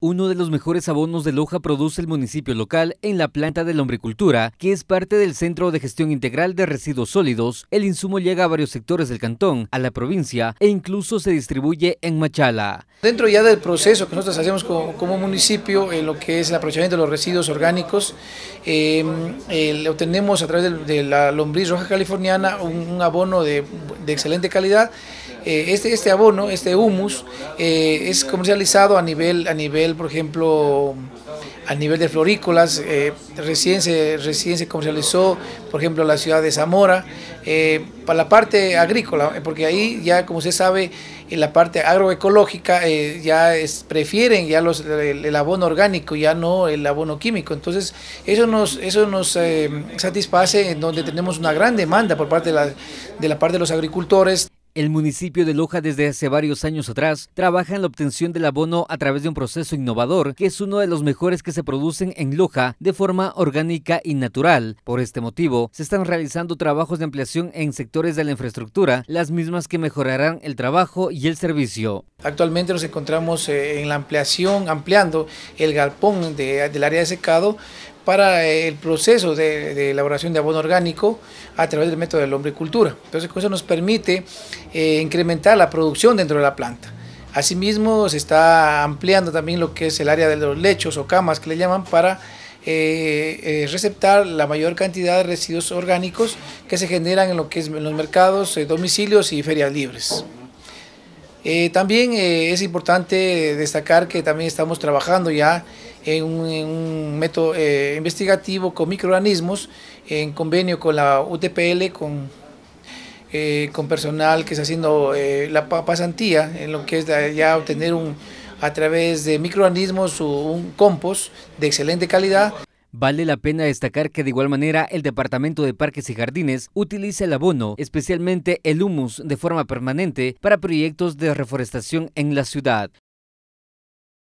Uno de los mejores abonos de Loja produce el municipio local en la planta de lombricultura, que es parte del Centro de Gestión Integral de Residuos Sólidos. El insumo llega a varios sectores del cantón, a la provincia e incluso se distribuye en Machala. Dentro ya del proceso que nosotros hacemos como, municipio en lo que es el aprovechamiento de los residuos orgánicos, em, obtenemos a través de, la lombriz roja californiana un, abono de excelente calidad eh, este, este, abono, este humus, eh, es comercializado a nivel, a nivel, por ejemplo, a nivel de florícolas, eh, recién, se, comercializó, por ejemplo, la ciudad de Zamora, para la parte agrícola, porque ahí ya, como se sabe, en la parte agroecológica ya prefieren ya los, el, abono orgánico, ya no el abono químico. Entonces, eso nos, eso nos satisface en donde tenemos una gran demanda por parte de la, de la parte de los agricultores. El municipio de Loja desde hace varios años atrás trabaja en la obtención del abono a través de un proceso innovador que es uno de los mejores que se producen en Loja de forma orgánica y natural. Por este motivo, se están realizando trabajos de ampliación en sectores de la infraestructura, las mismas que mejorarán el trabajo y el servicio. Actualmente nos encontramos eh, en la ampliación, ampliando el galpón del área de secado para el proceso de, elaboración de abono orgánico a través del método de lombricultura. Entonces, eso nos permite eh, incrementar la producción dentro de la planta. Asimismo, se está ampliando también lo que es el área de los lechos o camas que le llaman para eh, eh, receptar la mayor cantidad de residuos orgánicos que se generan en lo que es en los mercados, domicilios y ferias libres. Eh, también eh, es importante destacar que también estamos trabajando ya en un, método eh, investigativo con microorganismos en convenio con la UTPL, con, con personal que está haciendo la pasantía, en lo que es ya obtener un, a través de microorganismos un compost de excelente calidad. Vale la pena destacar que de igual manera el Departamento de Parques y Jardines utiliza el abono, especialmente el humus, de forma permanente para proyectos de reforestación en la ciudad.